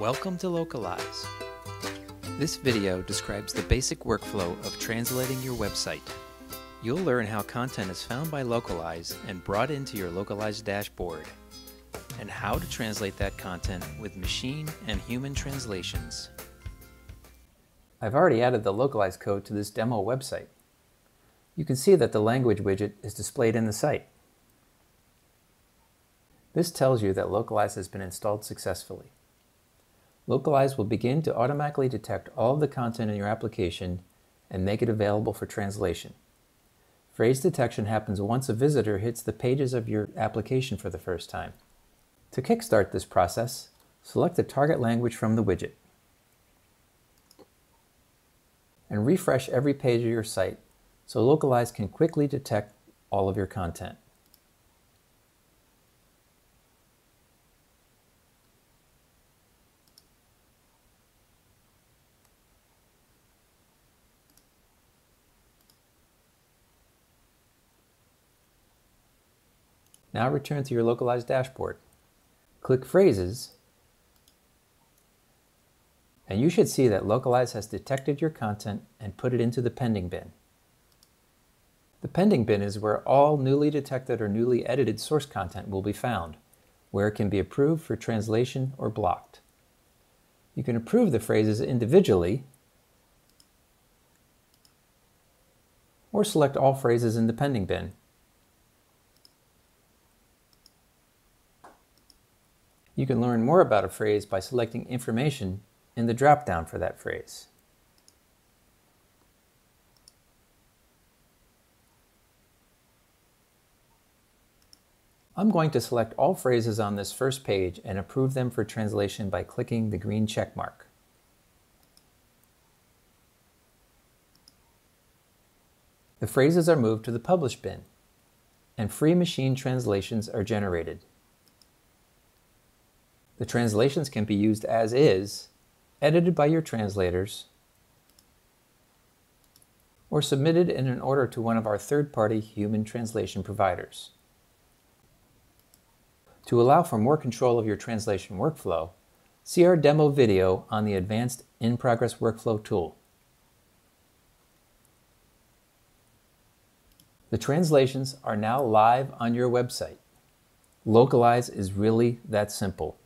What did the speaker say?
Welcome to Localize. This video describes the basic workflow of translating your website. You'll learn how content is found by Localize and brought into your Localize dashboard, and how to translate that content with machine and human translations. I've already added the Localize code to this demo website. You can see that the language widget is displayed in the site. This tells you that Localize has been installed successfully. Localize will begin to automatically detect all of the content in your application and make it available for translation. Phrase detection happens once a visitor hits the pages of your application for the first time. To kickstart this process, select the target language from the widget and refresh every page of your site so Localize can quickly detect all of your content. Now return to your localized dashboard. Click Phrases, and you should see that Localize has detected your content and put it into the pending bin. The pending bin is where all newly detected or newly edited source content will be found, where it can be approved for translation or blocked. You can approve the phrases individually or select all phrases in the pending bin You can learn more about a phrase by selecting information in the drop-down for that phrase. I'm going to select all phrases on this first page and approve them for translation by clicking the green check mark. The phrases are moved to the Publish bin, and free machine translations are generated. The translations can be used as is, edited by your translators, or submitted in an order to one of our third-party human translation providers. To allow for more control of your translation workflow, see our demo video on the Advanced In-Progress Workflow tool. The translations are now live on your website. Localize is really that simple.